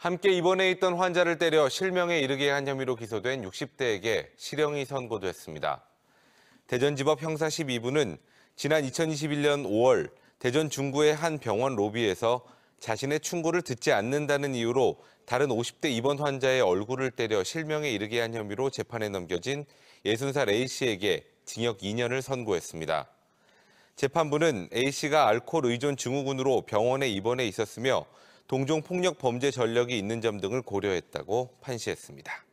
함께 입원해 있던 환자를 때려 실명에 이르게 한 혐의로 기소된 60대에게 실형이 선고됐습니다. 대전지법 형사 12부는 지난 2021년 5월 대전 중구의 한 병원 로비에서 자신의 충고를 듣지 않는다는 이유로 다른 50대 입원 환자의 얼굴을 때려 실명에 이르게 한 혐의로 재판에 넘겨진 60살 A씨에게 징역 2년을 선고했습니다. 재판부는 A씨가 알코올 의존 증후군으로 병원에 입원해 있었으며 동종 폭력 범죄 전력이 있는 점 등을 고려했다고 판시했습니다.